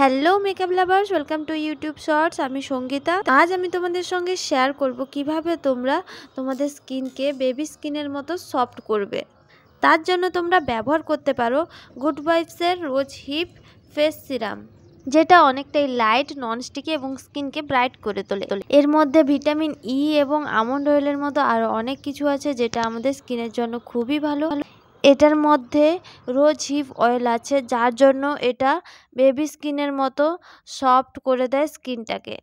hello makeup lovers welcome to YouTube shorts আমি সঙ্গীতা আজ আমি তোমাদের সঙ্গে শেয়ার করব কিভাবে তোমরা তোমাদের স্কিনকে বেবি স্কিনের মতো সফট করবে তার জন্য তোমরা ব্যবহার করতে পারো গুড ওয়াইফসের রোজ হিপ ফেস সিরাম যেটা অনেকটাই লাইট ননস্টিকি এবং স্কিনকে ব্রাইট করে তোলে এর মধ্যে ভিটামিন ই e এবং আমন্ড অয়েলের মতো আরও অনেক কিছু আছে যেটা আমাদের স্কিনের জন্য খুবই ভালো এটার মধ্যে রোজ হিপ অয়েল আছে যার জন্য এটা বেবি স্কিনের মতো সফট করে দেয় স্কিনটাকে